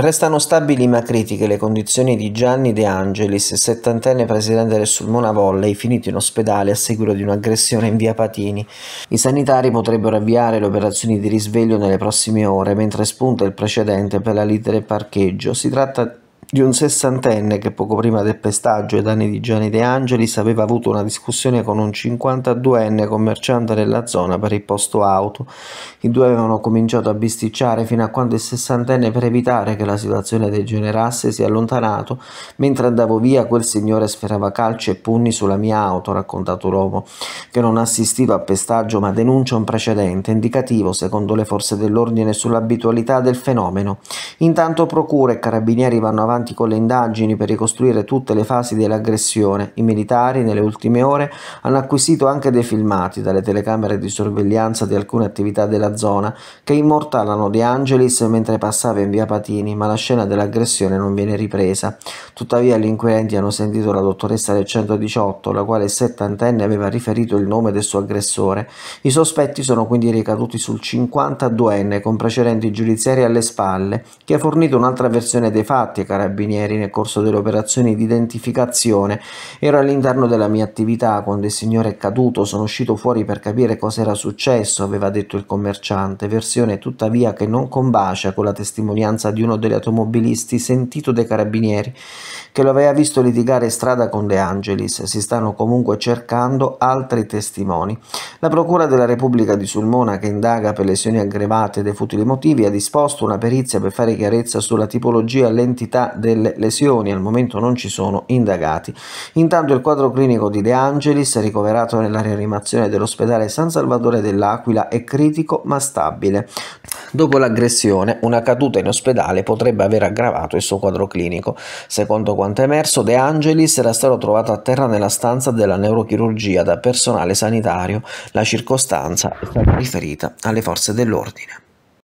Restano stabili ma critiche le condizioni di Gianni De Angelis, settantenne presidente del Sulmona Volley, finito in ospedale a seguito di un'aggressione in via Patini. I sanitari potrebbero avviare le operazioni di risveglio nelle prossime ore, mentre spunta il precedente per la lite del parcheggio. Si tratta di un sessantenne che poco prima del pestaggio ai danni di Gianni De Angelis aveva avuto una discussione con un 52enne commerciante nella zona per il posto auto. I due avevano cominciato a bisticciare fino a quando il sessantenne per evitare che la situazione degenerasse si è allontanato. Mentre andavo via quel signore sferava calci e pugni sulla mia auto, raccontato l'uomo, che non assistiva a pestaggio ma denuncia un precedente indicativo secondo le forze dell'ordine sull'abitualità del fenomeno. Intanto procure e carabinieri vanno avanti avanti con le indagini per ricostruire tutte le fasi dell'aggressione, i militari nelle ultime ore hanno acquisito anche dei filmati dalle telecamere di sorveglianza di alcune attività della zona che immortalano De Angelis mentre passava in via Patini, ma la scena dell'aggressione non viene ripresa. Tuttavia gli inquirenti hanno sentito la dottoressa del 118, la quale settantenne aveva riferito il nome del suo aggressore. I sospetti sono quindi ricaduti sul 52enne con precedenti giudiziari alle spalle, che ha fornito un'altra versione dei fatti ai carabinieri carabinieri nel corso delle operazioni di identificazione. Ero all'interno della mia attività quando il signore è caduto, sono uscito fuori per capire cosa era successo, aveva detto il commerciante, versione tuttavia che non combacia con la testimonianza di uno degli automobilisti sentito dai carabinieri che lo aveva visto litigare strada con De Angelis. Si stanno comunque cercando altri testimoni. La Procura della Repubblica di Sulmona, che indaga per lesioni aggravate e futili motivi, ha disposto una perizia per fare chiarezza sulla tipologia e l'entità delle lesioni, al momento non ci sono indagati. Intanto il quadro clinico di De Angelis, ricoverato nella rianimazione dell'ospedale San Salvatore dell'Aquila, è critico ma stabile. Dopo l'aggressione, una caduta in ospedale potrebbe aver aggravato il suo quadro clinico. Secondo quanto emerso, De Angelis era stato trovato a terra nella stanza della neurochirurgia da personale sanitario. La circostanza è stata riferita alle forze dell'ordine.